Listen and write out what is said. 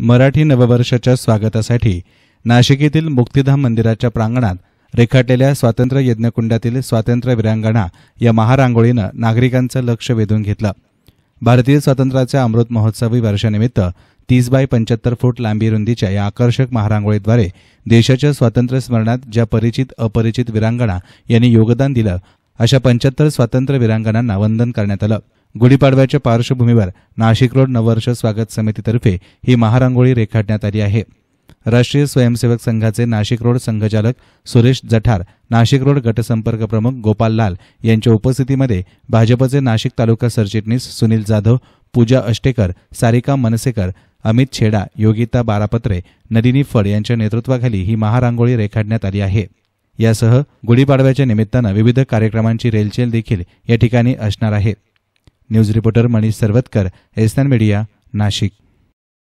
मराठी नववर्षाच्या स्वागतासाठी नाशिक येथील मुक्तिधाम मंदिराच्या प्रांगणात रेखाटलेल्या स्वातंत्र्य यज्ञकुंडातील स्वातंत्र्य विरांगणा या महारांगोळीनं नागरिकांचं लक्ष वेधून घेतलं भारतीय स्वातंत्र्याच्या अमृत महोत्सवी वर्षानिमित्त तीस बाय पंच्याहत्तर फूट लांबी रुंदीच्या या आकर्षक महारांगोळीद्वारे देशाच्या स्वातंत्र्य स्मरणात ज्या परिचित अपरिचित विरांगणा यांनी योगदान दिलं अशा पंच्याहत्तर स्वातंत्र्य विरांगणांना वंदन करण्यात आलं गुढीपाडव्याच्या पार्श्वभूमीवर नाशिक रोड नववर्ष स्वागत समितीतर्फे ही महारांगोळी रेखाटण्यात आली आहे राष्ट्रीय स्वयंसेवक संघाचे नाशिक रोड संघचालक सुरेश जठार नाशिक रोड गटसंपर्क प्रमुख गोपाल लाल यांच्या उपस्थितीमध्ये भाजपचे नाशिक तालुका सरचिटणीस सुनील जाधव पूजा अष्टेकर सारिका मनसेकर अमित छेडा योगिता बारापत्रे नदिनी फड यांच्या नेतृत्वाखाली ही महारांगोळी रेखाटण्यात आली आहे यासह गुढीपाडव्याच्या निमित्तानं विविध कार्यक्रमांची रेलचेल देखील या ठिकाणी असणार आहे news reporter Manish Saravatkar SN media Nashik